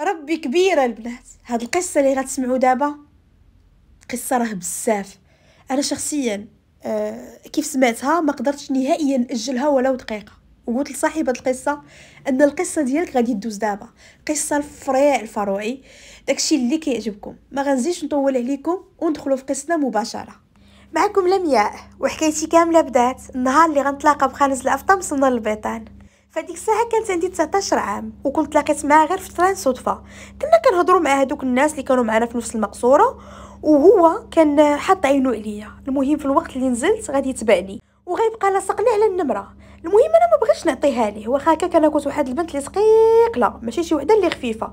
ربي كبيره البنات هاد القصه اللي غتسمعوا دابا قصه راه بزاف انا شخصيا آه كيف سمعتها ما قدرتش نهائيا ناجلها ولو دقيقه وقلت هاد القصة أن القصة ديالك غادي تدوز دابا قصة الفريع الفروعي داكشي اللي كيعجبكم ما غنزيدش نطول عليكم وندخلوا في قصتنا مباشرة معكم لمياء وحكايتي كاملة بدات النهار اللي غنتلاقى بخانز الأفطام وصلنا البيطان فديك الساعه كانت عندي 19 عام وكنت لقيت معاه غير في تران صدفه كنا كنهضروا مع هذوك الناس اللي كانوا معنا في نفس المقصوره وهو كان حاط عينو عليا المهم في الوقت اللي نزلت غادي يتبعني وغيبقى لاصقني على النمره المهم انا ما بغيتش نعطيها ليه واخا هكاك انا كنت واحد البنت اللي لا ماشي شي وحده اللي خفيفه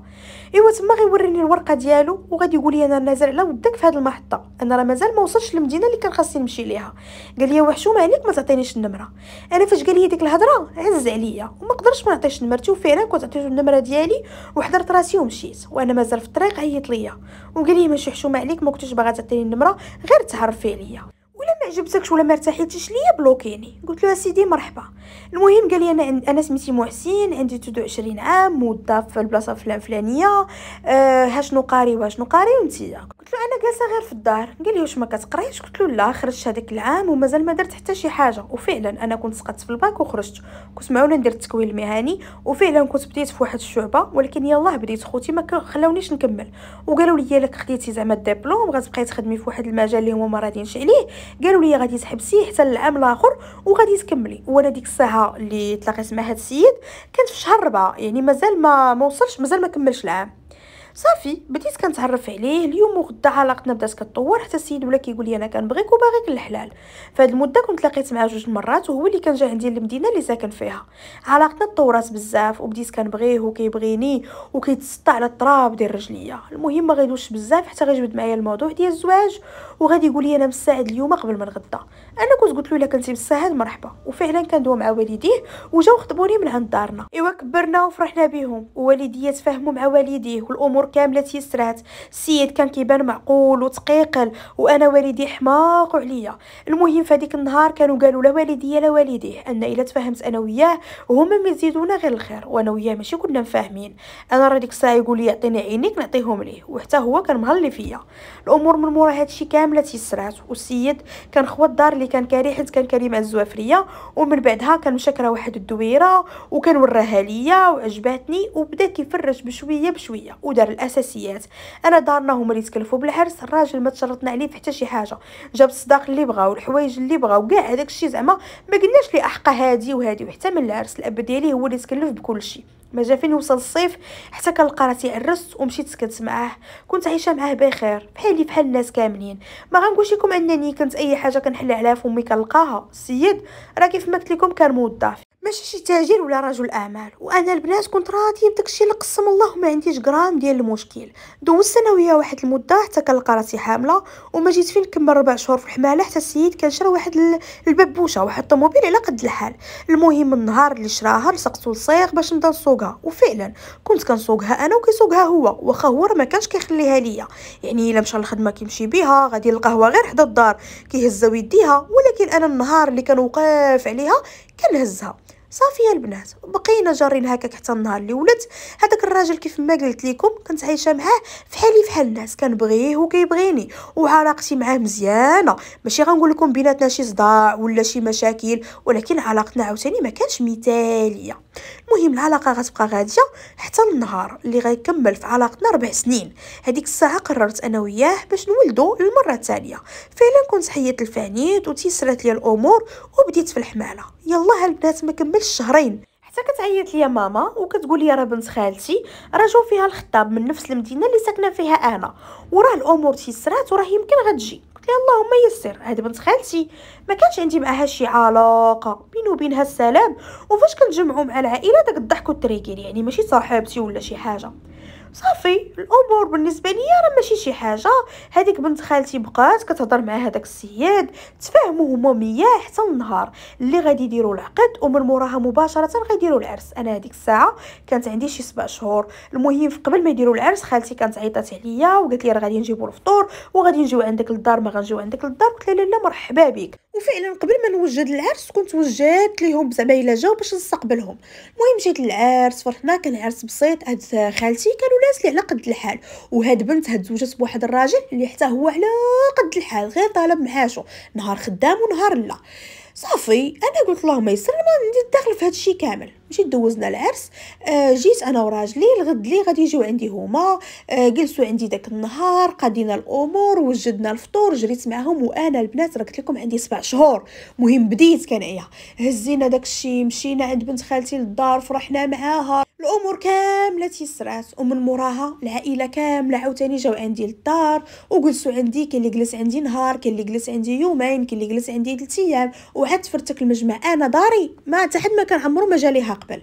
ايوا تما غيوريني الورقه ديالو وغادي يقول لي انا نازل على ودك في هذه المحطه انا راه مازال ما وصلتش للمدينه اللي كان خاصني نمشي ليها قال لي وحشومه عليك ما تعطينيش النمره انا فاش قال لي ديك الهضره عز عليا وما قدرش ما نعطيش نمرتي وفعلا كنت عطيتو النمره ديالي وحضرت راسي ومشيت وانا مازال في الطريق عيط ليا وقال لي ماشي حشومه عليك ما كنتش باغا تعطيني النمره غير تعرفي عليا عجبتكش ولا ما ارتحيتيش ليا بلوكيني قلت له سيدي مرحبا المهم قال لي انا انا سميتي محسن عندي 23 عام موظف في البلاصه فلان فلانيه أه ها شنو قاري واشنو قاري انت قلت له انا جالسه غير في الدار قال لي واش ما كتقرايش قلت له لا خرجت هذاك العام ومازال ما درت حتى شي حاجه وفعلا انا كنت سقطت في الباك وخرجت كنت معونه ندير التكوين المهني وفعلا كنت بديت في واحد الشعبه ولكن يلاه بديت خوتي ما خلاونيش نكمل وقالوا لي لك خديتي زعما الدبلوم غتبقاي تخدمي في واحد المجال اللي هما ما راضينش عليه قالوا قالوا لي غادي تحبسي حتى العام الاخر وغادي تكملي وانا ديك الساعه اللي تلاقيت مع هذا السيد كانت في شهر 4 يعني مازال ما موصلش مازال ما كملش العام صافي بديت كنتعرف عليه اليوم وغدا علاقتنا بدات كتطور حتى السيد ولا كيقول لي انا كنبغيك وباغيك الحلال فهاد المده كنت تلاقيت معاه جوج مرات وهو اللي كان جا عندي للمدينه اللي ساكن فيها علاقتنا تطورات بزاف وبديت كنبغيه وكيبغيني وكيتسطع على التراب ديال رجليا المهم ما غيدوش بزاف حتى غيجبد معايا الموضوع ديال الزواج وغادي يقول لي انا مساعد اليوم قبل ما نغدا انا كنت قلت له الا كنتي مساعد مرحبا وفعلا كندوي مع والديه وجاو خطبوني من عند دارنا ايوا كبرنا وفرحنا بهم ووالديه تفاهموا مع والديه والامور الامور كامله تيسرات السيد كان كيبان معقول وتقيقل وانا والدي حماق عليا المهم فهاديك النهار كانوا قالوا لا والدي لا والديه ان الا تفاهمت انا وياه هما ما يزيدونا غير الخير وانا وياه ماشي كنا مفاهمين انا راه ديك الساعه يقول لي عطيني عينيك نعطيهم ليه وحتى هو كان مهلي فيا الامور من مورا هادشي كامله تيسرات والسيد كان خوا الدار اللي كان كاري حيت كان كاري مع الزوافريه ومن بعدها كان مشكره واحد الدويره وكان وراها ليا وعجباتني وبدا كيفرج بشويه بشويه ودار الاساسيات انا دارنا هما اللي تكلفوا بالعرس الراجل ما تشرطنا عليه في حتى شي حاجه جاب الصداق اللي بغاو الحوايج اللي بغاو كاع هذاك الشيء زعما ما قلناش لي احقه هادي وهادي وحتى من العرس الاب ديالي هو اللي تكلف بكل شيء ما جا فين وصل الصيف حتى كنلقى راسي عرست ومشيت سكنت معاه كنت عايشه معاه بخير بحالي بحال الناس كاملين ما غنقولش لكم انني كنت اي حاجه كنحل عليها فمي كنلقاها السيد راه كيف ما قلت لكم كان موظف ماشي شي تاجر ولا رجل اعمال وانا البنات كنت راضيه بداكشي اللي قسم الله ما عنديش غرام ديال المشكل دوزت انا وياه واحد المده حتى كنلقى راسي حامله وما جيت فين نكمل ربع شهور في الحماله حتى السيد كان شرا واحد الببوشه واحد الطوموبيل على قد الحال المهم النهار اللي شراها لصقتو الصيغ باش نبدا نسوقها وفعلا كنت كنسوقها انا وكيسوقها هو واخا هو ما كانش كيخليها ليا يعني الا مشى للخدمه كيمشي بيها غادي القهوه غير حدا الدار كيهزها ويديها ولكن انا النهار اللي كنوقف عليها كنهزها صافي يا البنات بقينا جارين هكاك حتى النهار اللي ولدت هذاك الراجل كيف ما قلت لكم كنت عايشه معاه فحالي فحال الناس كنبغيه وكيبغيني وعلاقتي معاه مزيانه ماشي غنقول لكم بيناتنا شي صداع ولا شي مشاكل ولكن علاقتنا عاوتاني ما كانش مثاليه المهم العلاقه غتبقى غاديه حتى النهار اللي غيكمل في علاقتنا ربع سنين هذيك الساعه قررت انا وياه باش نولدو للمره الثانيه فعلا كنت حيت الفانيد وتيسرات لي الامور وبديت في الحماله يلا البنات ما كملش الشهرين حتى كتعيط ليا ماما وكتقول لي راه بنت خالتي راه جاو فيها الخطاب من نفس المدينه اللي ساكنه فيها انا وراه الامور تيسرات وراه يمكن غتجي قلت لها اللهم يسر هاد بنت خالتي ما كانش عندي معها شي علاقه بيني وبينها السلام وفاش كنجمعوا مع العائله داك الضحك والتريكيل يعني ماشي صاحبتي ولا شي حاجه صافي الامور بالنسبه ليا راه ماشي شي حاجه هذيك بنت خالتي بقات كتهضر مع هذاك السيد تفاهموا هما مياه حتى النهار اللي غادي يديروا العقد ومن موراها مباشره غيديروا العرس انا هذيك الساعه كانت عندي شي سبع شهور المهم قبل ما يديروا العرس خالتي كانت عيطات عليا وقالت لي راه غادي نجيبوا الفطور وغادي نجيو عندك للدار ما غنجيو عندك للدار قلت لها لا مرحبا بك وفعلا قبل ما نوجد العرس كنت وجدت ليهم زعما الا جاو باش نستقبلهم المهم جيت العرس فرحنا كان عرس بسيط هاد خالتي كانوا ناس اللي على قد الحال وهاد بنت هاد زوجات بواحد الراجل اللي حتى هو على قد الحال غير طالب معاشو نهار خدام ونهار لا صافي انا قلت اللهم يسر ما عندي داخل في هادشي كامل مشيت دوزنا العرس آه، جيت انا وراجلي الغد لي غادي يجيو عندي هما آه، جلسوا عندي داك النهار قادينا الامور وجدنا الفطور جريت معاهم وانا البنات راه قلت لكم عندي سبع شهور مهم بديت كنعيا هزينا داكشي مشينا عند بنت خالتي للدار فرحنا معاها الامور كامله تيسرات ومن موراها العائله كامله عاوتاني جاو عندي للدار وجلسوا عندي كاين اللي جلس عندي نهار كاين اللي جلس عندي يومين كاين اللي جلس عندي 3 ايام وعاد تفرتك المجمع انا داري ما حتى حد ما كان عمرو ما جالي هاق قبل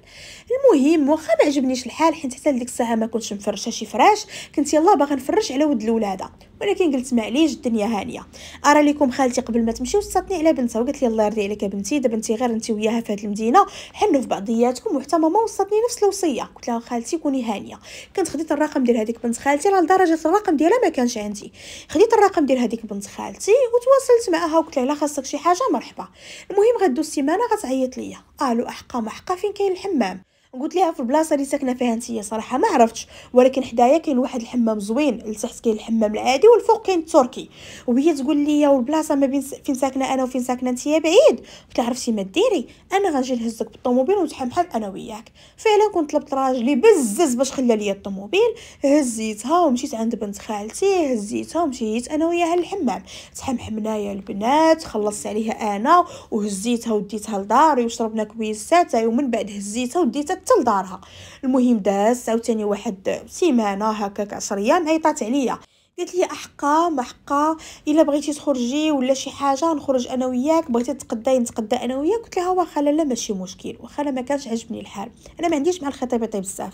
المهم واخا ما عجبنيش الحال حيت حتى ديك الساعه ما كنتش مفرشه شي فراش كنت يلا باغا نفرش على ود الولاده ولكن قلت معليش الدنيا هانيه ارى لكم خالتي قبل ما تمشي وصاتني على بنتها وقالت لي الله يرضي عليك بنتي دابا انت غير انت وياها في هذه المدينه حنوا في بعضياتكم وحتى ماما وصاتني نفس الوصيه قلت لها خالتي كوني هانيه كنت خديت الرقم ديال هذيك بنت خالتي لدرجه الرقم ديالها ما كانش عندي خديت الرقم ديال هذيك بنت خالتي وتواصلت معها وقلت لها خاصك شي حاجه مرحبا المهم غدوز السيمانه غتعيط ليا احقام احقا فين كاين الحمام قلت ليها في البلاصه اللي ساكنه فيها انتيا صراحه ما عرفتش ولكن حدايا كاين واحد الحمام زوين لتحت كاين الحمام العادي والفوق كاين التركي وهي تقول لي والبلاصه ما بين فين ساكنه انا وفين ساكنه انتيا بعيد قلت لها عرفتي ما ديري انا غنجي نهزك بالطوموبيل ونتحمحم انا وياك فعلا كنت طلبت راجلي بزز باش خلى لي الطوموبيل هزيتها ومشيت عند بنت خالتي هزيتها ومشيت انا وياها للحمام تحمحمنا البنات خلصت عليها انا وهزيتها وديتها لداري وشربنا كويسات ومن بعد هزيتها وديتها حتى لدارها المهم داز عاوتاني واحد سيمانه هكاك عشريه نهيطات عليا قالت لي احقا محقا الا بغيتي تخرجي ولا شي حاجه نخرج انا وياك بغيتي تقداي نتقدى انا وياك قلت لها واخا لا ماشي مشكل واخا لا ما كانش عجبني الحال انا ما عنديش مع الخطيبه بزاف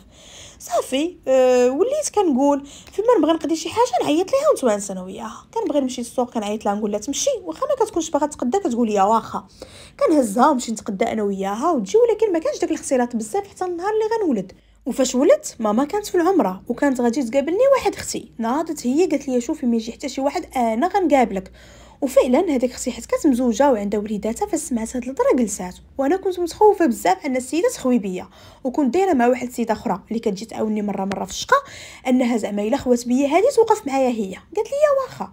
صافي أه وليت كنقول فيما نبغي نقضي شي حاجه نعيط ليها ونتوانس انا وياها كنبغي نمشي للسوق كنعيط لها نقول لها تمشي واخا ما كتكونش باغا تتقدا كتقول لي واخا كنهزها ونمشي نتقدى انا وياها وتجي ولكن ما كانش داك الاختلاط بزاف حتى النهار اللي غنولد وفاش ولدت ماما كانت في العمره وكانت غادي تقابلني واحد اختي ناضت هي قالت لي شوفي ما يجي حتى شي واحد آه، انا غنقابلك وفعلا هذيك اختي حيت كانت مزوجه وعندها وليداتها فسمعت هاد الهضره جلسات وانا كنت متخوفه بزاف ان السيده تخوي بيا وكنت دايره مع واحد السيده اخرى اللي كتجي تعاوني مره مره في الشقه انها زعما الا خوات بيا هادي توقف معايا هي قالت لي واخا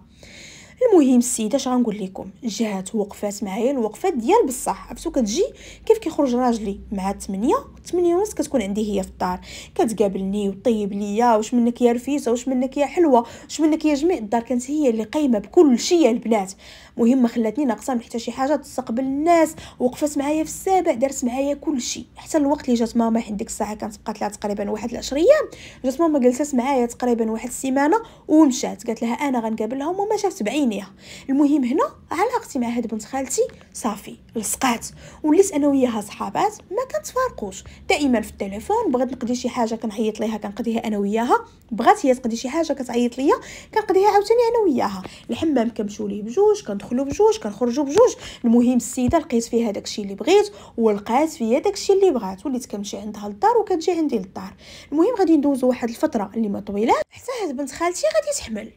المهم السيده اش غنقول لكم جات وقفات معايا الوقفات ديال بصح عرفتو كتجي كيف كيخرج راجلي مع 8 8 ونص كتكون عندي هي في الدار كتقابلني وطيب ليا واش منك يا رفيسه واش منك يا حلوه واش منك يا جميع الدار كانت هي اللي قايمه بكل شيء البنات مهم ما خلاتني ناقصه حتى شي حاجه تستقبل الناس وقفت معايا في السابع دارت معايا كل شيء حتى الوقت اللي جات ماما حين ديك الساعه كانت بقات لها تقريبا واحد العشر ايام جات ماما جلست معايا تقريبا واحد السيمانه ومشات قالت لها انا غنقابلهم وما شافت بعينيها المهم هنا علاقتي مع هاد بنت خالتي صافي لصقات وليت انا وياها صحابات ما كنتفارقوش دائما في التليفون بغات نقضي شي حاجه كنعيط ليها كنقضيها انا وياها بغات هي تقضي شي حاجه كتعيط ليا كنقضيها عاوتاني انا وياها الحمام كنمشيو ليه بجوج كندخلو بجوج كنخرجو بجوج المهم السيده لقيت فيها داكشي اللي بغيت ولقات فيا داكشي اللي بغات وليت كنمشي عندها للدار وكتجي عندي للدار المهم غادي ندوزو واحد الفتره اللي ما طويلات حتى هاد بنت خالتي غادي تحمل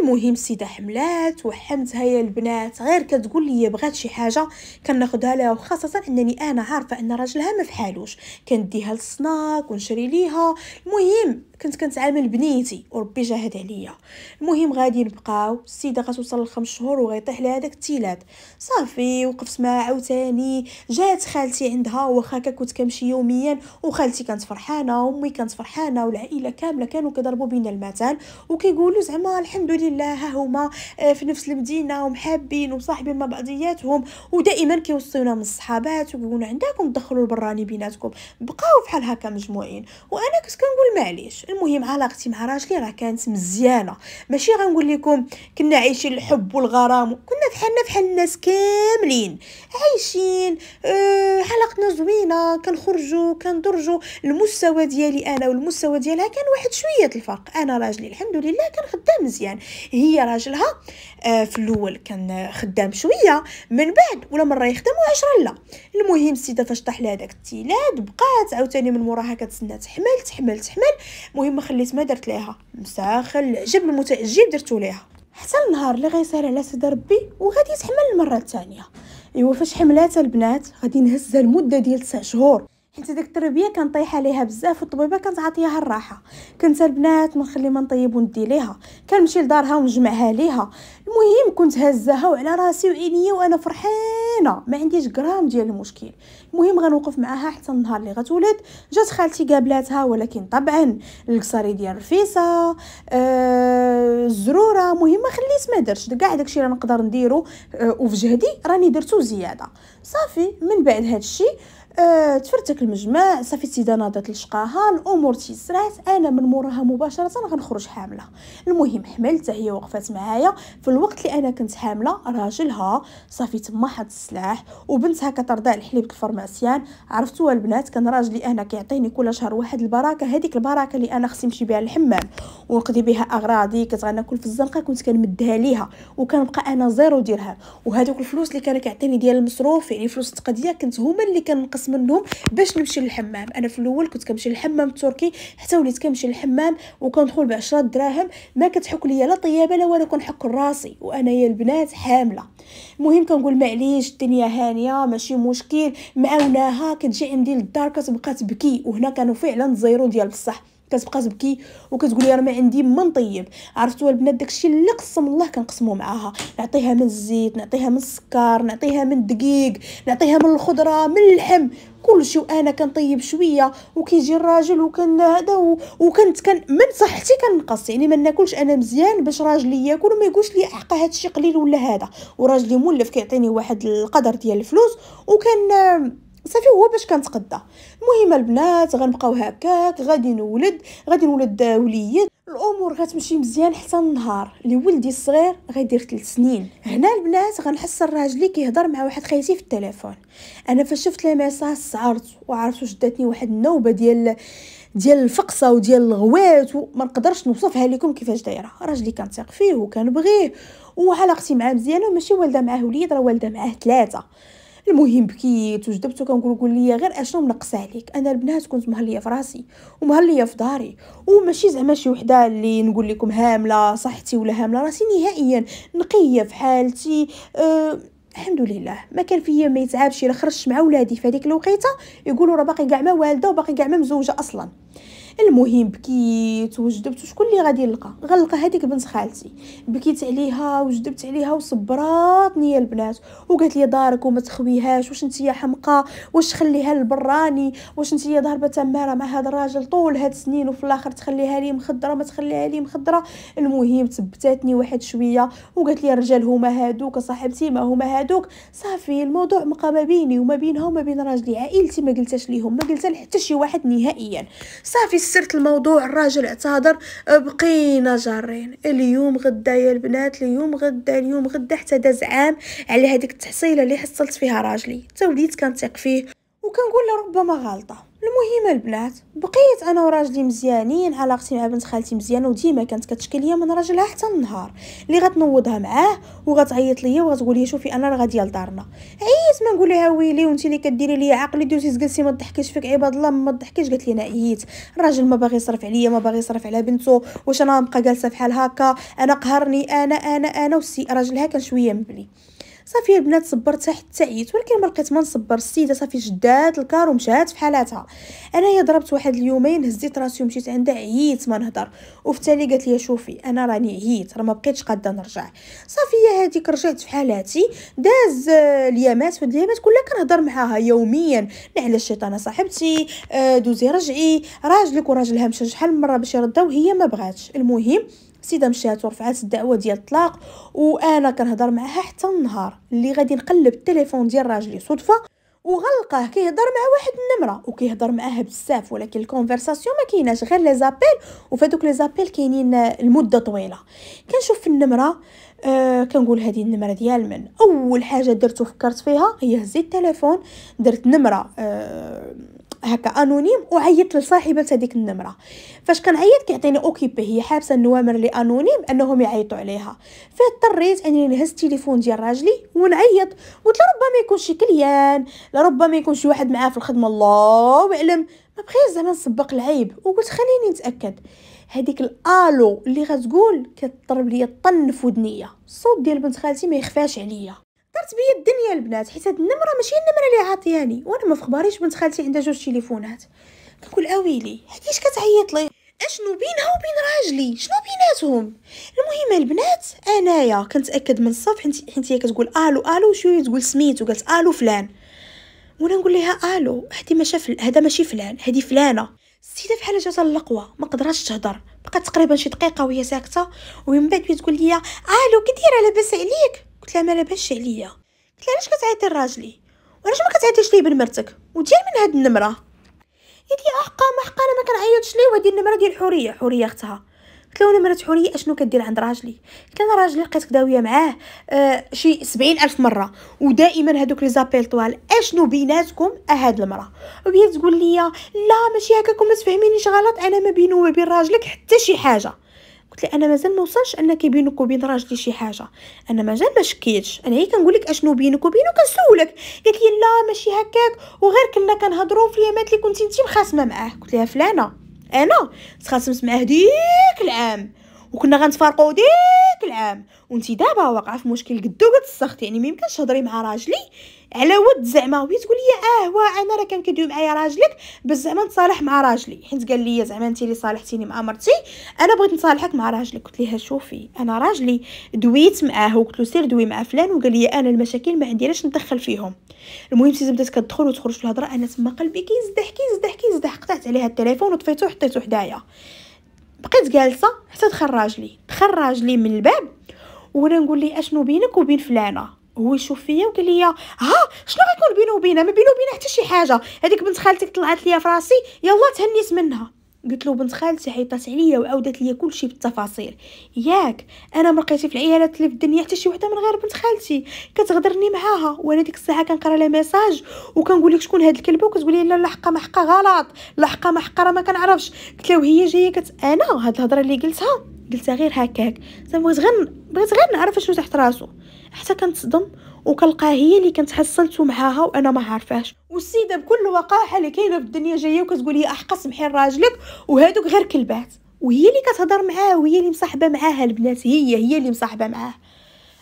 المهم السيده حملات وحمتها يا البنات غير كتقول لي بغات شي حاجه كناخذها لها وخاصه انني انا عارفه ان راجلها ما فحالوش كنديها للسناك ونشري ليها المهم كنت كنتعامل بنيتي وربي جاهد عليا المهم غادي نبقاو السيده غتوصل لخمس شهور وغيطيح لها داك التيلات صافي وقفت معها عاوتاني جات خالتي عندها واخا كنت كنمشي يوميا وخالتي كانت فرحانه وامي كانت فرحانه والعائله كامله كانوا كيضربوا بينا المثل وكيقولوا زعما الحمد لله ها هما آه، في نفس المدينه ومحابين وصاحبين مع بعضياتهم ودائما كيوصيونا من الصحابات ويقولوا عندكم تدخلوا البراني بيناتكم بقاو بحال هكا مجموعين وانا كنت كنقول معليش المهم علاقتي مع راجلي راه كانت مزيانه ماشي غنقول لكم كنا عايشين الحب والغرام كنا بحالنا بحال الناس كاملين عايشين أه علاقتنا زوينه كنخرجوا كندرجوا المستوى ديالي انا والمستوى ديالها كان واحد شويه الفرق انا راجلي الحمد لله كان خدام مزيان هي راجلها آه في الاول كان خدام شويه من بعد ولا مره يخدم وعشره لا المهم السيده فاش طاح لها داك التيلاد بقى بقات عاوتاني من موراها كتسنى تحمل تحمل تحمل مهم خليت ما درت ليها مساخل العجب المتعجب درتو ليها حتى النهار اللي غيسهل على سيدي ربي وغادي تحمل المره الثانيه ايوا فاش حملات البنات غادي نهزها لمده ديال 9 شهور حيت ديك التربيه كنطيح عليها بزاف والطبيبه كانت عاطياها الراحه كنت البنات ما نخلي ما نطيب وندي ليها كنمشي لدارها ونجمعها ليها المهم كنت هزاها وعلى راسي وعينيا وانا فرحانه ما عنديش غرام ديال المشكل المهم غنوقف معاها حتى النهار اللي غتولد جات خالتي قابلاتها ولكن طبعا القصاري ديال الرفيسه آه الزروره المهم ما خليت ما درتش كاع داكشي اللي نقدر نديرو آه وفي جهدي راني درتو زياده صافي من بعد هادشي أه تفرتك المجمع صافي السيده ناضت لشقاها الامور تيسرات انا من موراها مباشره غنخرج حامله المهم حملت هي وقفات معايا في الوقت اللي انا كنت حامله راجلها صافي تما حط السلاح وبنتها كترضع الحليب الفرماسيان عرفتوا البنات كان راجلي انا كيعطيني كل شهر واحد البركة هذيك البركة اللي انا خصني نمشي بها للحمام ونقضي بها اغراضي كنت غناكل في الزنقه كنت كنمدها ليها وكنبقى انا زيرو درهم وهذوك الفلوس اللي كان كيعطيني ديال المصروف يعني فلوس التقضيه كنت هما اللي كنقص نتخلص منهم باش نمشي للحمام انا في الاول كنت كنمشي للحمام التركي حتى وليت كنمشي للحمام وكندخل ب 10 دراهم ما كتحك ليا لا طيابه لا وانا كنحك راسي يا البنات حامله المهم كنقول معليش الدنيا هانيه ماشي مشكل معاوناها كتجي عندي للدار كتبقى تبكي وهنا كانوا فعلا زيرو ديال بصح كتبقى تبكي وكتقولي راه ما عندي ما نطيب عرفتوا البنات داكشي اللي قسم الله كنقسمو معاها نعطيها من الزيت نعطيها من السكر نعطيها من الدقيق نعطيها من الخضره من اللحم كل شيء وانا كنطيب شويه وكيجي الراجل وكان هذا و... وكنت كان من صحتي كنقص يعني ما ناكلش انا مزيان باش راجلي ياكل وما يقولش لي احقا هذا الشيء قليل ولا هذا وراجلي مولف كيعطيني واحد القدر ديال الفلوس وكان صافي هو باش كنتقدا المهم البنات غنبقاو هكاك غادي نولد غادي نولد وليد الامور غتمشي مزيان حتى النهار اللي ولدي الصغير غيدير 3 سنين هنا البنات غنحس راجلي كيهضر مع واحد خيتي في التليفون انا فاش شفت لي ميساج صعرت وعرفت واش داتني واحد النوبه ديال ديال الفقصه وديال الغوات وما نقدرش نوصفها لكم كيفاش دايره راجلي كنثيق فيه وكنبغيه وعلاقتي معاه مزيانه ماشي والده معاه وليد راه والده معاه ثلاثه المهم بكيت وجدبت وكنقول قول لي غير اشنو منقص عليك انا البنات كنت مهليه في راسي ومهليه في داري وماشي زعما شي وحده اللي نقول لكم هامله صحتي ولا هامله راسي نهائيا نقيه في حالتي أه الحمد لله ما كان فيا ما يتعبش الا خرجت مع ولادي في هذيك الوقيته يقولوا راه باقي كاع ما والده وباقي كاع ما مزوجه اصلا المهم بكيت وجدبت وشكون اللي غادي نلقى غنلقى هذيك بنت خالتي بكيت عليها وجدبت عليها وصبراتني يا البنات وقالت لي دارك وما تخويهاش واش انت يا حمقى واش خليها لبراني واش انت يا ضاربه تماره مع هذا الراجل طول هاد السنين وفي الاخر تخليها لي مخدره ما تخليها لي مخدره المهم ثبتاتني واحد شويه وقالت لي الرجال هما هادوك صاحبتي ما هما هادوك صافي الموضوع مقا ما بيني وما بينها وما بين راجلي عائلتي ما قلتاش ليهم ما قلت لحتى شي واحد نهائيا صافي يسرت الموضوع الراجل اعتذر بقينا جارين اليوم غدا يا البنات اليوم غدا اليوم غدا حتى داز عام على هذيك التحصيله اللي حصلت فيها راجلي تا وليت كنثق فيه وكنقول له ربما غلطه المهم البنات بقيت انا وراجلي مزيانين علاقتي مع بنت خالتي مزيانه وديما كانت كتشكي ليا من راجلها حتى النهار اللي غتنوضها معاه وغتعيط ليا وغتقول لي شوفي انا راه غاديه لدارنا عييت ما نقول لها ويلي وانت اللي كديري ليا عقلي دوزي تجلسي ما تضحكيش فيك عباد الله ما تضحكيش قالت لي انا عييت الراجل ما باغي يصرف عليا ما باغي يصرف على بنته واش انا نبقى جالسه فحال هكا انا قهرني انا انا انا وسي راجلها كان شويه مبلي صافي البنات صبرت حتى عييت ولكن ما لقيت ما نصبر السيده صافي جدات الكار ومشات في حالاتها انايا ضربت واحد اليومين هزيت راسي ومشيت عندها عييت ما نهضر وفي قالت لي شوفي انا راني عييت راه ما بقيتش قاده نرجع صافي يا هذيك رجعت في حالاتي داز اليامات واليامات كلها كنهضر معاها يوميا نعل الشيطانه صاحبتي آه، دوزي رجعي راجلك وراجلها مشى شحال من مره باش يردها وهي ما بغاتش المهم السيده مشات ورفعات الدعوه ديال الطلاق وانا كنهضر معاها حتى النهار اللي غادي نقلب التليفون ديال راجلي صدفه وغلقاه كيهضر مع واحد النمره وكيهضر معاها بزاف ولكن الكونفرساسيون ما كايناش غير لي زابيل هذوك لي زابيل كاينين لمده طويله كنشوف في النمره آه كنقول هذه النمره ديال من اول حاجه درت وفكرت فيها هي هزيت التليفون درت نمره آه هكا انونيم وعيط لصاحبه هذيك النمره فاش كنعيط كيعطيني اوكيبي هي حابسه النوامر لي انونيم انهم يعيطوا عليها فاضطريت انني نهز التليفون ديال راجلي ونعيط قلت له ربما يكون شي كليان لربما يكون شي واحد معاه في الخدمه الله يعلم ما بقيت زعما نسبق العيب وقلت خليني نتاكد هذيك الالو اللي غتقول كتضرب ليا الطن في ودنيا الصوت ديال بنت خالتي ما يخفاش عليا كثرت بيا الدنيا البنات حيت هاد النمره ماشي النمره اللي عاطياني وانا ما فخباريش بنت خالتي عندها جوج تليفونات كنقول اويلي حيتاش كتعيط لي اشنو بينها وبين راجلي شنو بيناتهم المهم البنات انايا كنتاكد من الصف حيت هي كتقول الو الو شويه تقول سميتو قالت الو فلان وانا نقول لها الو هادي ما شاف هذا ماشي فلان هادي فلانه السيده فحال جاتها اللقوه ما قدراتش تهضر بقات تقريبا شي دقيقه وهي ساكته ومن بعد تقول لي الو كي لاباس عليك قلت لها ما لاباش عليا قلت لها علاش كتعيطي لراجلي وعلاش ما كتعيطيش ليه بن مرتك ودير من هاد النمره قالت لي احقا ما حقا انا ما كنعيطش ليه وهادي النمره ديال حوريه حوريه اختها قلت له نمره حوريه اشنو كدير عند راجلي قلت انا راجلي لقيتك داويه معاه آه شي سبعين الف مره ودائما هذوك لي زابيل طوال اشنو بيناتكم اهاد آه، المراه وهي تقول لي لا ماشي هكاك وما تفهمينيش غلط انا ما بينه وما بين راجلك حتى شي حاجه قلت لي انا مازال ما وصلش انك بينك وبين راجلي شي حاجه انا مازال ما شكيتش انا هي كنقول لك اشنو بينك وبينه كنسولك قالت لي لا ماشي هكاك وغير كنا كنهضروا في اليامات اللي كنتي انت مخاصمه معاه قلت لها فلانه انا تخاصمت معاه ديك العام وكنا غنتفارقوا ديك العام وانت دابا واقعه في مشكل قدو قد السخط يعني ما يمكنش تهضري مع راجلي على ود زعما وهي تقول لي اه وا انا راه كان كيدوي معايا راجلك باش زعما نتصالح مع راجلي حيت قال لي زعما انت اللي صالحتيني مع مرتي انا بغيت نصالحك مع راجلك قلت ليها شوفي انا راجلي دويت معاه وقلت له سير دوي مع فلان وقال لي انا المشاكل ما علاش ندخل فيهم المهم سي بدات كتدخل وتخرج في الهضره انا تما قلبي كيزدح كيزدح كيزدح قطعت عليها التليفون وطفيته وحطيته حدايا بقيت جالسه حتى دخل راجلي دخل راجلي من الباب وانا نقول لي اشنو بينك وبين فلانه هو يشوف فيا وقال لي ها آه، شنو غيكون بينه وبينها ما بينه وبينها حتى شي حاجه هذيك بنت خالتك طلعت ليا في راسي يلا تهنيت منها قلت له بنت خالتي عيطات عليا وعاودت ليا كلشي بالتفاصيل ياك انا مرقيتي في العيالات اللي في الدنيا حتى شي وحده من غير بنت خالتي كتغدرني معاها وانا ديك الساعه كنقرا لها ميساج وكنقول لك شكون هاد الكلبه وكتقول لي لا لا حقه ما حقه غلط لا حقه ما حقه راه ما كنعرفش قلت لها وهي جايه كت انا هاد الهضره اللي قلتها جلسه غير هكاك زعما بغيت غير بغيت غير نعرف شنو تحت راسو حتى كنتصدم وكنلقاها هي اللي كنت حصلتو معاها وانا ما عارفاش والسيده بكل وقاحه اللي كاينه في الدنيا جايه وكتقول هي احقا سمحي لراجلك وهادوك غير كلبات وهي اللي كتهضر معاه وهي اللي مصاحبه معاها البنات هي هي اللي مصاحبه معاه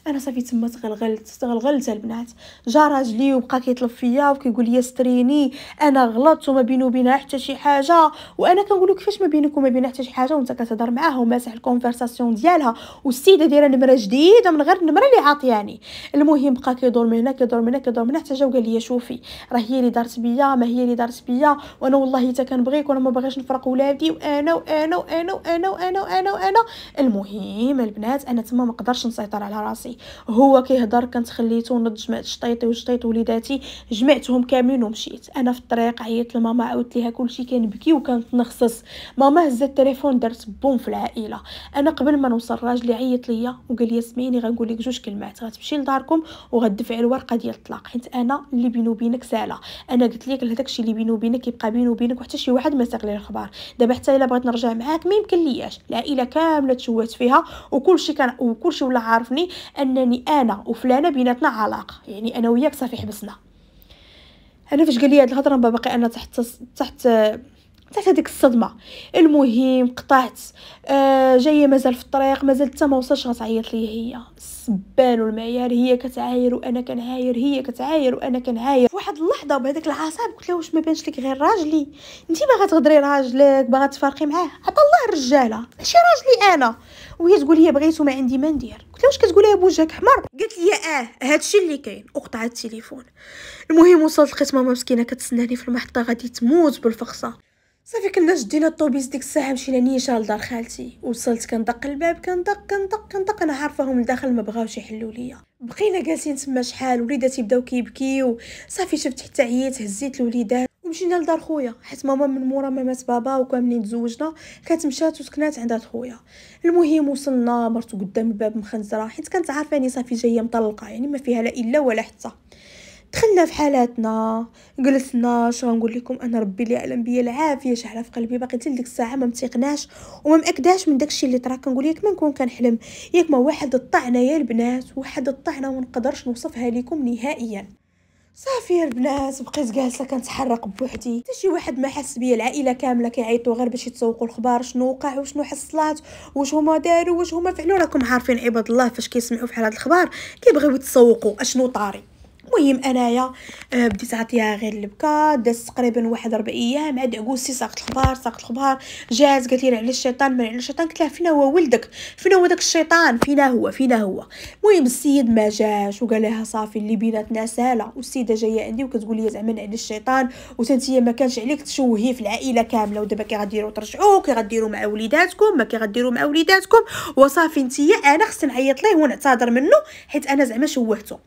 انا صافي تما تغلغلت تغلغلت البنات جا راجلي وبقى كيطلب فيا وكيقول لي استريني انا غلطت وما بينو وبينها حتى شي حاجه وانا كنقول كيفاش ما بينك وما بينها حتى شي حاجه وانت كتهضر معاها وماسح الكونفرساسيون ديالها والسيده دايره نمره جديده من غير النمره اللي عاطياني المهم بقى كيدور من هنا كيدور من هنا كيدور من هنا حتى جا وقال لي شوفي راه هي اللي دارت بيا ما هي اللي دارت بيا وانا والله حتى كنبغيك وانا ما باغيش نفرق ولادي وانا وانا وانا وانا وانا وانا وانا المهم البنات انا تما ما نقدرش نسيطر على راسي هو كيهضر كنت خليته نض جمعت شطيطي وشطيط وليداتي جمعتهم كاملين ومشيت انا في الطريق عيطت لماما عاودت ليها كلشي كنبكي وكنتنخصص ماما هزت التليفون دارت بوم في العائله انا قبل ما نوصل راجلي عيط ليا وقال لي سمعيني غنقول لك جوج كلمات غتمشي لداركم وغدفعي الورقه ديال الطلاق حيت انا اللي بيني وبينك ساله انا قلت لك هذاك الشيء اللي بيني وبينك يبقى بيني وبينك وحتى شي واحد ما ساق لي الخبر دابا حتى الا بغيت نرجع معاك ما يمكن لياش العائله كامله تشوهت فيها وكلشي كان وكلشي ولا عارفني انني انا وفلانه بيناتنا علاقه يعني انا وياك صافي حبسنا انا فاش قال لي هاد الهضره باقي انا تحت تحت تحت هذيك الصدمه المهم قطعت آه جايه مازال في الطريق مازال حتى ما وصلش غتعيط لي هي السبان والمعيار هي كتعاير وانا كنعاير هي كتعاير وانا كنعاير واحد اللحظه بهذاك العصاب قلت لها واش ما بانش لك غير راجلي انت باغا تغدري راجلك باغا تفارقي معاه عطا الله الرجاله ماشي راجلي انا وهي تقول لي بغيت وما عندي ما ندير قلت لها واش كتقولي بوجهك حمر قالت لي اه هادشي اللي كاين وقطعت التليفون المهم وصلت لقيت ماما مسكينه كتسناني في المحطه غادي تموت بالفخصه صافي كنا شدينا الطوبيس ديك الساعه مشينا نيشان لدار خالتي وصلت كندق الباب كندق كندق كندق انا عارفاهم لداخل ما بغاوش يحلوا ليا بقينا جالسين تما شحال وليداتي بداو كيبكيو صافي شفت حتى عييت هزيت الوليدات ومشينا لدار خويا حيت ماما من مورا ما مات بابا وكاملين تزوجنا كانت مشات وسكنات عند خويا المهم وصلنا مرتو قدام الباب مخنزره حيت كانت عارفاني صافي جايه مطلقه يعني ما فيها لا الا ولا حتى دخلنا في حالاتنا جلسنا شو غنقول لكم انا ربي اللي اعلم بيا العافيه شحال في قلبي باقي حتى ديك الساعه ما متيقناش وما مأكداش من داكشي اللي طرا كنقول ياك ما نكون كنحلم ياك ما واحد الطعنه يا البنات واحد الطعنه وما نقدرش نوصفها لكم نهائيا صافي يا البنات بقيت جالسه كنتحرق بوحدي حتى شي واحد ما حس بيا العائله كامله كيعيطوا غير باش يتسوقوا الخبار شنو وقع وشنو حصلات واش هما داروا واش هما فعلوا راكم عارفين عباد الله فاش كيسمعوا فحال هاد الخبار كيبغيو يتسوقوا اشنو طاري المهم انايا آه، بديت عطيها غير البكا دازت تقريبا واحد ربع ايام عاد عقوسي ساقط الخبار ساقط الخبار جات قالت لي على الشيطان من على الشيطان قلت لها فينا هو ولدك فينا هو داك الشيطان فينا هو فينا هو المهم السيد ما جاش وقال لها صافي اللي بيناتنا ساله والسيده جايه عندي وكتقول لي زعما على الشيطان وتنتيا ما كانش عليك تشوهي في العائله كامله ودابا كي غديروا ترجعوه كي غديروا مع وليداتكم ما كي غديروا مع وليداتكم وصافي نتيا انا خصني نعيط ليه ونعتذر منه حيت انا زعما شوهته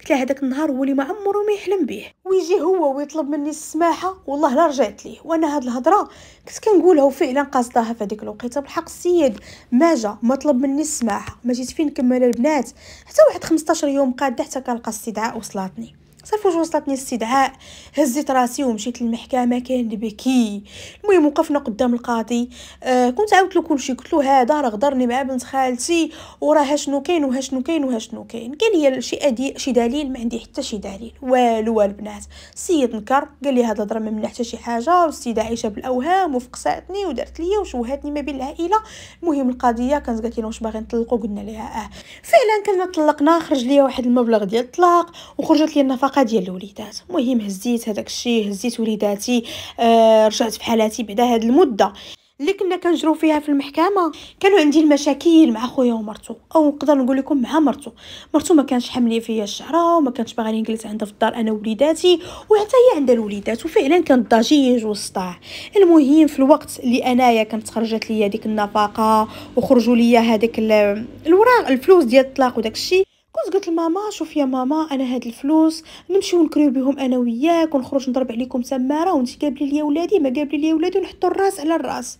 قلت لها هذاك النهار قرار هو ما عمره ما يحلم به ويجي هو ويطلب مني السماحه والله لا رجعت ليه وانا هاد الهضره كنت كنقولها وفعلا قاصداها في هذيك الوقيته بالحق السيد ما جا ما طلب مني السماحه ما جيت فين كمل البنات حتى واحد 15 يوم قاد حتى كنلقى استدعاء وصلاتني صافي واش وصلتني الاستدعاء هزيت راسي ومشيت للمحكمه كان بكي المهم وقفنا قدام القاضي آه كنت عاودت له كلشي قلت له هذا راه غدرني مع بنت خالتي وراه شنو كاين وها شنو كاين وها شنو كاين قال لي شي أدي شي دليل ما عندي حتى شي دليل والو والبنات السيد نكر قال لي هذا الهضره ما منها حتى شي حاجه والسيده عايشه بالاوهام وفقساتني ودارت ليا وشوهاتني ما بين العائله المهم القضيه كانت قالت لي واش باغي نطلقوا قلنا لها اه فعلا كنا طلقنا خرج لي واحد المبلغ ديال الطلاق وخرجت لي النفقه العلاقه ديال الوليدات المهم هزيت هذاك الشيء هزيت وليداتي آه رجعت في حالاتي بعد هذه المده اللي كنا كنجرو فيها في المحكمه كانوا عندي المشاكل مع خويا ومرتو او نقدر نقول لكم مع مرتو مرتو ما كانش حملي فيا الشعره وما كانش باغاني نجلس عندها في الدار انا ووليداتي وحتى هي عندها الوليدات وفعلا كان الضجيج والصداع المهم في الوقت اللي انايا كانت خرجت ليا ديك النفقه وخرجوا ليا هذيك الوراق الفلوس ديال الطلاق وداك الشيء كنت قلت لماما شوف يا ماما انا هاد الفلوس نمشيو نكريو بهم انا وياك ونخرج نضرب عليكم سماره ونتي وانت قابلي ليا ولادي ما قابلي ليا ولادي ونحطوا الراس على الراس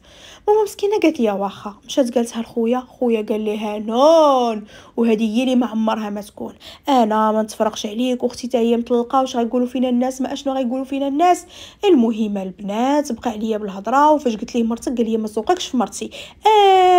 ماما مسكينه قالت لي واخا مشات قالتها لخويا خويا قال ليها نون وهذه هي اللي ما عمرها ما تكون انا ما نتفرقش عليك واختي حتى هي مطلقه واش غيقولوا فينا الناس ما اشنو غيقولوا فينا الناس المهم البنات بقى عليا بالهضره وفاش قلت ليه مرتك قال لي ما سوقكش في مرتي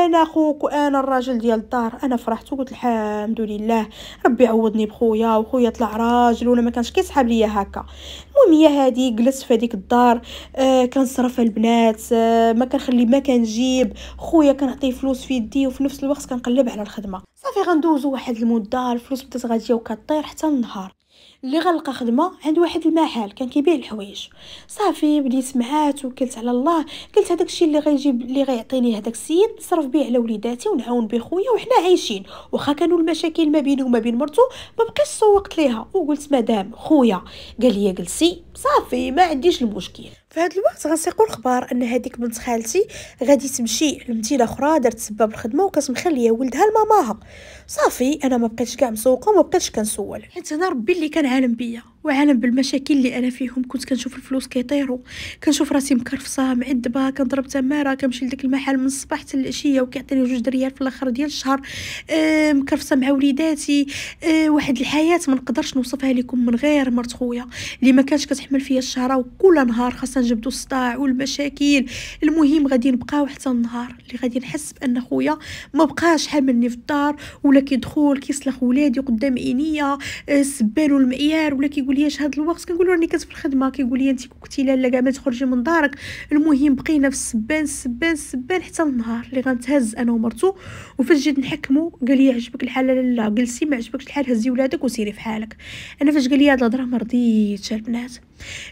انا خوك وانا الراجل ديال الدار انا فرحت وقلت الحمد لله ربي عوضني بخويا وخويا طلع راجل ولا ما كانش كيسحاب ليا هكا المهم هي هذه جلس في هذيك الدار آه كنصرف البنات آه ما كنخلي ما كنجيب خويا كنعطيه فلوس في يدي وفي نفس الوقت كنقلب على الخدمه صافي غندوزو واحد المده الفلوس بدات غتجي وكطير حتى النهار اللي غلقه خدمه عند واحد المحل كان كيبيع الحوايج صافي بلي سمعات وكلت على الله قلت هذاك الشيء اللي غيجيب اللي غيعطيني هذاك السيد نصرف بيه على وليداتي ونعاون به خويا وحنا عايشين واخا كانوا المشاكل ما بيني وما بين مرتو ما بقيتش سوقت ليها وقلت مدام خويا قال لي جلسي صافي ما عنديش المشكل في هذا الوقت غنسيقوا الخبر ان هذيك بنت خالتي غادي تمشي لمدينه اخرى دارت سباب الخدمه وكتمخليه ولدها لماماها صافي انا ما بقيتش كاع مسوقه وما بقيتش كنسول حيت انا ربي اللي كان 艾伦比呀。وعالم بالمشاكل اللي انا فيهم كنت كنشوف الفلوس كيطيروا كنشوف راسي مكرفصه معذبه كنضرب تماره كنمشي لداك المحل من الصباح حتى العشيه وكيعطيني جوج دريال في الاخر ديال الشهر أه مكرفصه مع وليداتي أه واحد الحياه ما نقدرش نوصفها لكم من غير مرت خويا اللي ما كانش كتحمل فيا الشهره وكل نهار خاصنا نجبدو الصداع والمشاكل المهم غادي نبقاو حتى النهار اللي غادي نحس بان خويا ما بقاش حاملني في الدار ولا كيدخل كيسلخ ولادي قدام عينيا أه سبالو المعيار ولا كيقول لي اش هذا الوقت كنقول له راني كنت في الخدمه كيقول لي انت كنتي لاله كاع ما تخرجي من دارك المهم بقينا في السبان السبان السبان حتى النهار اللي غنتهز انا ومرتو وفاش جيت نحكمو قال لي عجبك الحال لا جلسي ما عجبكش الحال هزي ولادك وسيري في حالك انا فاش قال لي هاد الهضره ما رضيتش البنات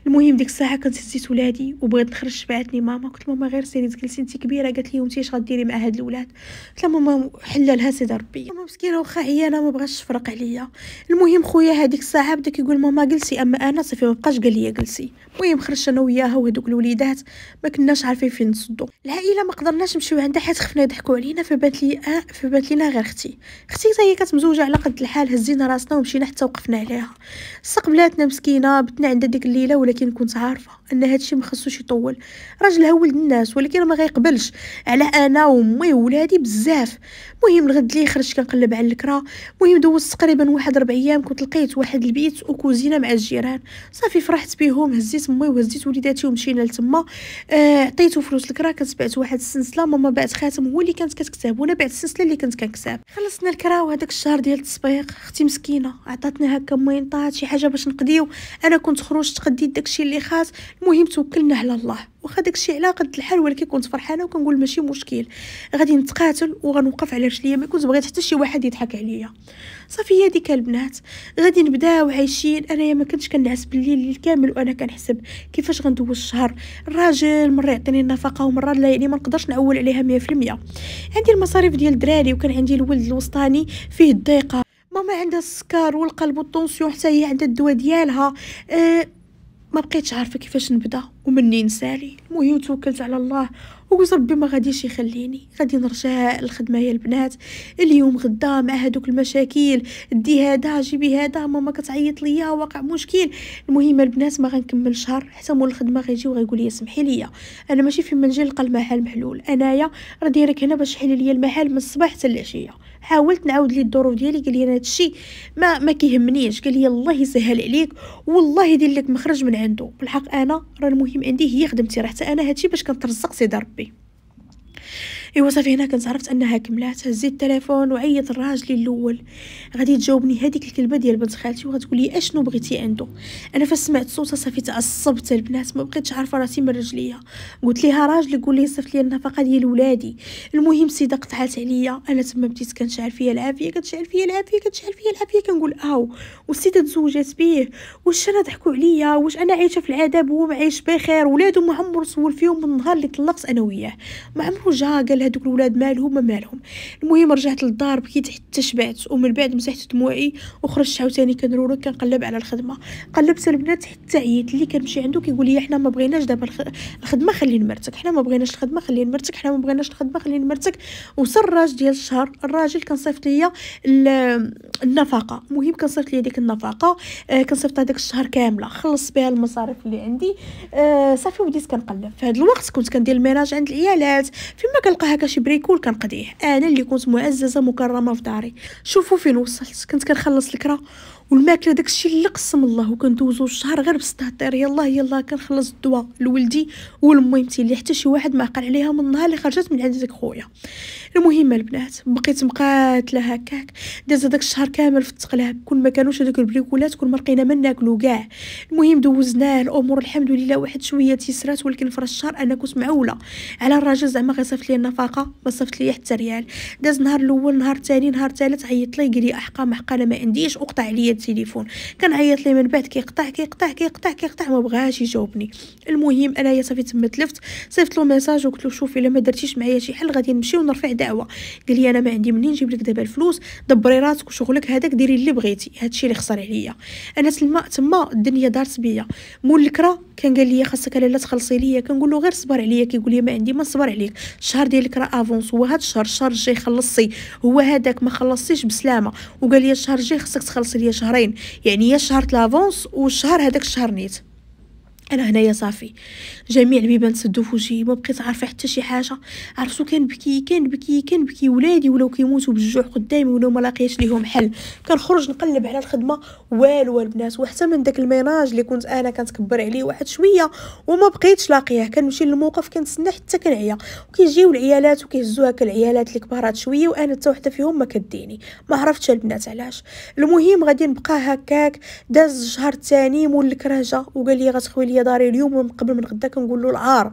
المهم ديك الساعه كنت هزيت ولادي وبغيت نخرج بعتني ماما قلت ماما غير سيري تجلسي انت كبيره قالت لي وانت اش غديري مع هاد الولاد قلت ماما حلالها سيدي ربي ماما مسكينه واخا عيانه ما بغاتش تفرق عليا المهم خويا هذيك الساعه بدا كيقول ماما جلسي اما انا صافي ما بقاش قال لي جلسي المهم خرجت انا وياها وهذوك الوليدات ما كناش عارفين فين نصدو العائله ما قدرناش نمشيو عندها حيت خفنا يضحكوا علينا فبات لي آه فبات لينا غير اختي اختي حتى هي كانت مزوجه على قد الحال هزينا راسنا ومشينا حتى وقفنا عليها استقبلاتنا مسكينه بتنا عندها ديك اللي قليله ولكن كنت عارفه ان هادشي ما خصوش يطول راجلها ولد الناس ولكن ما غيقبلش على انا وامي وولادي بزاف المهم الغد اللي خرجت كنقلب على الكرا المهم دوزت تقريبا واحد ربع ايام كنت لقيت واحد البيت وكوزينه مع الجيران صافي فرحت بهم هزيت امي وهزيت وليداتي ومشينا لتما عطيتو آه فلوس الكرا كتبعت واحد السلسله ماما بعت خاتم هو اللي كانت كتكتب وانا بعت السلسله اللي كنت كنكتب خلصنا الكرا وهداك الشهر ديال التصبيق اختي مسكينه عطاتنا هكا ماينطات شي حاجه باش نقديو انا كنت خرجت واخا ديت داكشي اللي خاص المهم توكلنا على الله واخا داكشي على قد الحال ولكن كنت فرحانه وكنقول ماشي مشكل غادي نتقاتل وغنوقف على رجليا ما كنت بغيت حتى شي واحد يضحك عليا صافي هذيك البنات غادي نبداو عايشين انايا ما كنتش كنعس بالليل كامل وانا كنحسب كيفاش غندوز الشهر الراجل مره يعطيني النفقه ومره لا يعني ما نقدرش نعول عليها 100% عندي المصاريف ديال الدراري وكان عندي الولد الوسطاني فيه الضيقه ماما عندها السكر والقلب والطونسيون حتى هي عندها الدواء ديالها أه ما بقيتش عارفه كيفاش نبدا ومني نسالي المهم توكلت على الله وقلت ربي ما غاديش يخليني غادي نرجع الخدمه يا البنات اليوم غدا مع اه هادوك المشاكل دي هذا جيبي هذا ماما كتعيط ليا واقع مشكل المهم البنات ما غنكمل شهر حتى مول الخدمه غيجي وغيقول لي سمحي ليا انا ماشي في منجل نلقى المحل محلول انايا راه دايرك هنا باش تحلي ليا المحل من الصباح حتى العشيه حاولت نعاود ليه الظروف ديالي قال لي انا هادشي ما ما كيهمنيش قال لي الله يسهل عليك والله يدير لك مخرج من عنده بالحق انا راه المهم عندي هي خدمتي راه حتى انا هادشي باش كنترزق سيدي ربي ايوا صافي هنا كنت عرفت انها كملات هزيت التليفون وعيط الراجل الاول غادي تجاوبني هذيك الكلبه ديال بنت خالتي وغتقول لي اشنو بغيتي عنده انا فاش سمعت صوتها صافي تعصبت البنات ما بقيتش عارفه راسي من رجليها قلت ليها راجل يقول لي صيفط لي النفقه ديال ولادي المهم سيده قطعات عليا انا تما بديت كنشعل فيا العافيه كتشعل فيا العافيه كتشعل فيا العافيه كنقول او والسيده تزوجات بيه واش انا ضحكوا عليا واش انا عايشه في العذاب وهو عايش بخير ولادو ما عمرو سول فيهم من النهار اللي طلقت انا وياه ما عمرو جا قال قال هذوك الولاد مالهم ما مالهم المهم رجعت للدار بكيت حتى شبعت ومن بعد مسحت دموعي وخرجت عاوتاني كنرورك كنقلب على الخدمه قلبت البنات حتى عييت اللي كنمشي عنده كيقول لي حنا ما بغيناش دابا الخدمه خلي نمرتك حنا ما بغيناش الخدمه خلي نمرتك حنا ما بغيناش الخدمه خلي نمرتك وصل الراجل ديال الشهر الراجل كنصيفط ليا النفقه المهم كنصيفط ليا ديك النفقه آه كنصيفط هذاك الشهر كامله خلص بها المصاريف اللي عندي آه صافي بديت كنقلب في هذا الوقت كنت كندير الميناج عند العيالات فيما كنلقى هكا شي بريكول كنقضيه انا اللي كنت معززه مكرمه في داري شوفوا فين وصلت كنت كنخلص الكره والماكله داكشي اللي قسم الله وكندوزو الشهر غير بالستهطير يلاه يلاه كنخلص الدواء لولدي ولميمتي اللي حتى شي واحد ما قال عليها من النهار اللي خرجت من عند داك خويا المهم البنات بقيت مقاتله هكاك داز داك الشهر كامل في التقلاب كل ما كانوش هذوك البريكولات كل ما لقينا ما ناكلو كاع المهم دوزناه الامور الحمد لله واحد شويه تيسرات ولكن في الشهر انا كنت معوله على الراجل زعما غيصيفط لي النفقه ما صيفط لي حتى ريال داز نهار الاول نهار الثاني نهار الثالث عيط لي قال لي احقا محقا انا ما عنديش وقطع عليا التليفون كنعيط ليه من بعد كيقطع كيقطع كيقطع كيقطع ما بغاش يجاوبني المهم انايا صافي تما تلفت صيفط له ميساج وقلت له شوفي الا ما درتيش معايا شي حل غادي نمشي ونرفع دعوه قال لي انا ما عندي منين نجيب لك دابا الفلوس دبري راسك وشغلك هذاك ديري اللي بغيتي هادشي اللي خسر عليا انا تما تما الدنيا دارت بيا مول الكرا كان قال لي خاصك لالا تخلصي ليا كنقول له غير صبر عليا كيقول لي ما عندي ما صبر عليك الشهر ديال الكرا افونس هو هاد الشهر الشهر الجاي خلصي هو هذاك ما خلصتيش بسلامه وقال لي الشهر الجاي خاصك تخلصي ليا شهر شهرين يعني يا شهر تلافونس وشهر هذاك الشهر نيت انا هنايا صافي جميع البيبان سدوا في وجهي ما بقيت عارفه حتى شي حاجه عرفتو كنبكي كنبكي كنبكي ولادي ولاو كيموتوا بالجوع قدامي ولاو ما لاقيتش ليهم حل كنخرج نقلب على الخدمه والو البنات وحتى من داك الميناج اللي كنت انا كنتكبر عليه واحد شويه وما بقيتش لاقيه كنمشي للموقف كنتسنى حتى كنعيا وكيجيو العيالات هكا العيالات الكبارات شويه وانا حتى وحده فيهم ما كديني ما عرفتش البنات علاش المهم غادي نبقى هكاك داز الشهر الثاني مول الكرهجه وقال لي غتخوي لي داري اليوم ومن قبل من غدا كنقول له العار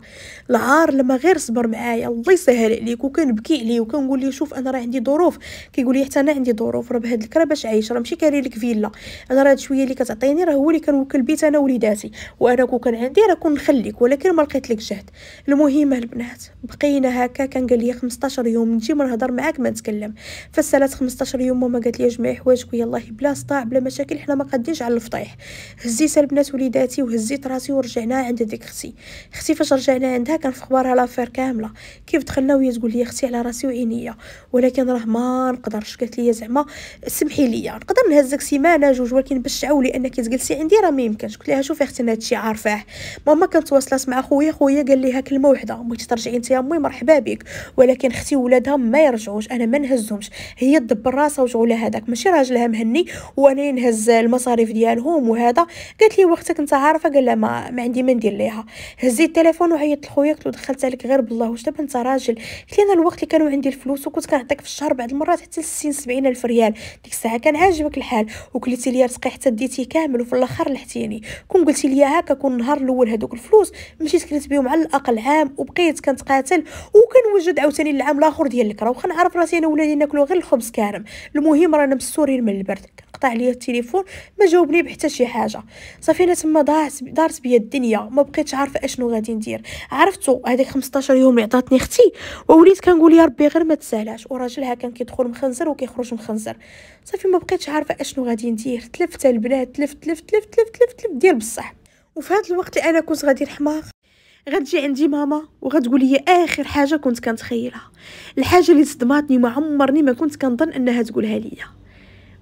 العار لما غير صبر معايا الله يسهل عليك وكنبكي عليه وكنقول له شوف انا راه عندي ظروف كيقول لي حتى انا عندي ظروف راه بهاد الكره باش عايش راه ماشي كاري لك فيلا انا راه هاد شويه اللي كتعطيني راه هو اللي كنوكل بيت انا وليداتي وانا كون كان عندي راه كون نخليك ولكن ما لقيت لك جهد المهم البنات بقينا هكا كان قال لي 15 يوم نجي ما نهضر معاك ما نتكلم فسالات 15 يوم ماما قالت لي جمعي حوايجك ويلاه بلا صداع بلا مشاكل حنا ما قاديش على الفطيح هزيت البنات وليداتي وهزيت راسي ورجعنا عند ديك اختي اختي فاش رجعنا عندها كان في اخبارها لافير كامله كيف دخلنا وهي تقول لي اختي على راسي وعينيا ولكن راه ما نقدرش قالت لي زعما سمحي لي نقدر نهزك سيمانه جوج ولكن باش تعاولي انك تجلسي عندي راه ما يمكنش قلت لها شوفي اختي انا هادشي عارفاه ماما كانت واصلات مع خويا خويا قال ليها كلمه وحده بغيتي ترجعي انت يا امي مرحبا بك ولكن اختي ولادها ما يرجعوش انا ما نهزهمش هي تدبر راسها وشغلها هذاك ماشي راجلها مهني وانا نهز المصاريف ديالهم وهذا قالت لي واختك انت عارفه قال لها ما, ما عندي ما ندير ليها هزيت التليفون وعيطت لخويا قلت له دخلت عليك غير بالله واش دابا انت راجل قلت انا الوقت اللي كانوا عندي الفلوس وكنت كنعطيك في الشهر بعض المرات حتى ل 60 70 الف ريال ديك الساعه كان عاجبك الحال وكليتي ليا رزقي حتى ديتي كامل وفي الاخر لحتيني كون قلتي ليا هكا كون النهار الاول هذوك الفلوس مشيت كليت بهم على الاقل عام وبقيت كنتقاتل وكنوجد عاوتاني العام الاخر ديال الكرا نعرف راسي انا ولادي ناكلو غير الخبز كارم المهم رانا مسورين من البرد قطع ليا التليفون ما جاوبني بحتى شي حاجه صافي انا تما ضاعت دارت بيا الدنيا ما بقيتش عارفه اشنو غادي ندير عرفتو هذيك 15 يوم اللي عطاتني اختي ووليت كنقول يا ربي غير ما تسالاش وراجلها كان كيدخل مخنزر وكيخرج مخنزر صافي ما بقيتش عارفه اشنو غادي ندير تلفت البنات تلفت تلفت تلفت تلفت تلفت تلف ديال بصح وفي هذا الوقت اللي انا كنت غادي نحماق غتجي عندي ماما وغتقول لي اخر حاجه كنت كنتخيلها الحاجه اللي صدماتني ما عمرني ما كنت كنظن انها تقولها ليا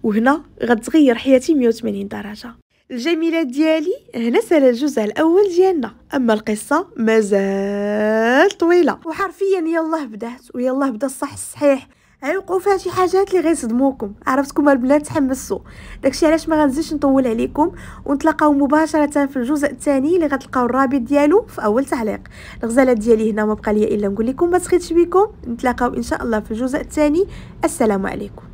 وهنا غتغير حياتي 180 درجه الجميله ديالي هنا سال الجزء الاول ديالنا اما القصه مازال طويله وحرفيا يلاه بدات ويلاه بدا الصح الصحيح غيوقعوا فيها شي حاجات اللي غيصدموكم عرفتكم البنات تحمسوا داكشي علاش ما غنزيدش نطول عليكم ونتلاقاو مباشره في الجزء الثاني اللي غتلقاو الرابط ديالو في اول تعليق الغزاله ديالي هنا ما بقى لي الا نقول لكم ما تخيتش بكم نتلاقاو ان شاء الله في الجزء الثاني السلام عليكم